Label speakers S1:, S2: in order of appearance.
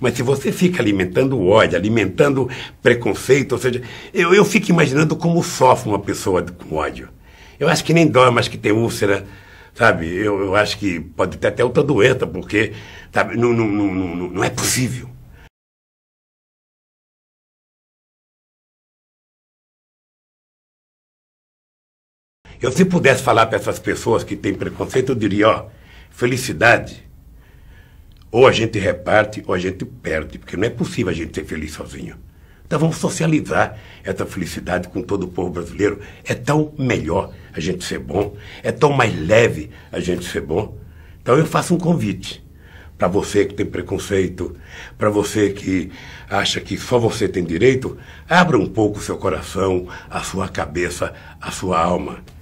S1: Mas se você fica alimentando ódio, alimentando
S2: preconceito, ou seja, eu, eu fico imaginando como sofre uma pessoa com ódio. Eu acho que nem dorme, acho que tem úlcera, sabe? Eu, eu acho que pode ter até outra doença, porque
S1: sabe? Não, não, não, não, não é possível. Eu, se pudesse falar para essas pessoas que têm preconceito, eu diria: ó, felicidade
S2: ou a gente reparte ou a gente perde, porque não é possível a gente ser feliz sozinho. Então vamos socializar essa felicidade com todo o povo brasileiro. É tão melhor a gente ser bom, é tão mais leve a gente ser bom. Então eu faço um convite para você que tem preconceito, para você que acha que só você tem
S1: direito, abra um pouco o seu coração, a sua cabeça, a sua alma.